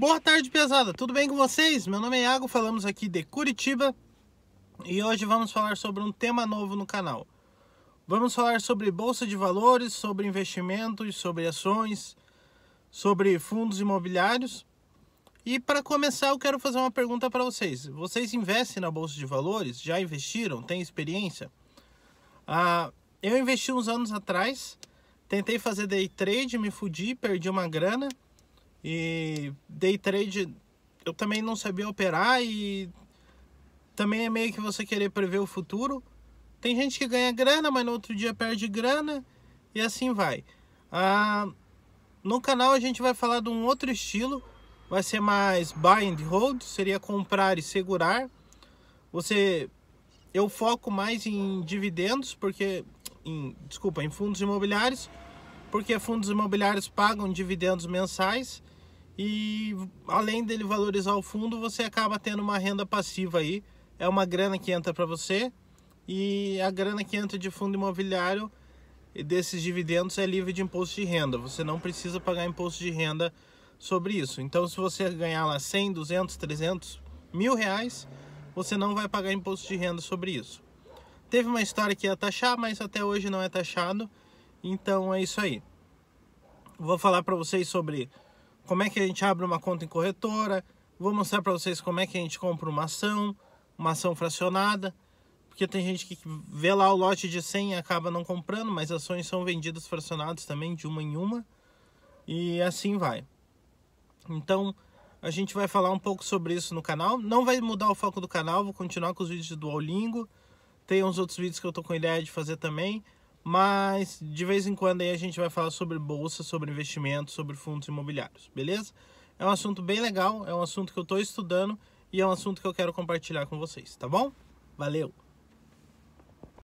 Boa tarde, pesada. Tudo bem com vocês? Meu nome é Iago, falamos aqui de Curitiba e hoje vamos falar sobre um tema novo no canal. Vamos falar sobre bolsa de valores, sobre investimentos, sobre ações, sobre fundos imobiliários. E para começar, eu quero fazer uma pergunta para vocês. Vocês investem na bolsa de valores? Já investiram? Tem experiência? Ah, eu investi uns anos atrás, tentei fazer day trade, me fudi, perdi uma grana. E day trade eu também não sabia operar e também é meio que você querer prever o futuro. Tem gente que ganha grana, mas no outro dia perde grana e assim vai. Ah, no canal a gente vai falar de um outro estilo, vai ser mais buy and hold, seria comprar e segurar. Você eu foco mais em dividendos porque em, desculpa, em fundos imobiliários, porque fundos imobiliários pagam dividendos mensais. E além dele valorizar o fundo, você acaba tendo uma renda passiva aí. É uma grana que entra para você e a grana que entra de fundo imobiliário desses dividendos é livre de imposto de renda. Você não precisa pagar imposto de renda sobre isso. Então, se você ganhar lá 100, 200, 300, mil reais, você não vai pagar imposto de renda sobre isso. Teve uma história que ia taxar, mas até hoje não é taxado. Então é isso aí. Vou falar para vocês sobre como é que a gente abre uma conta em corretora, vou mostrar para vocês como é que a gente compra uma ação, uma ação fracionada, porque tem gente que vê lá o lote de 100 e acaba não comprando, mas ações são vendidas fracionadas também, de uma em uma, e assim vai. Então, a gente vai falar um pouco sobre isso no canal, não vai mudar o foco do canal, vou continuar com os vídeos do Duolingo, tem uns outros vídeos que eu tô com ideia de fazer também, mas de vez em quando aí a gente vai falar sobre bolsa, sobre investimentos, sobre fundos imobiliários, beleza? É um assunto bem legal, é um assunto que eu estou estudando e é um assunto que eu quero compartilhar com vocês, tá bom? Valeu!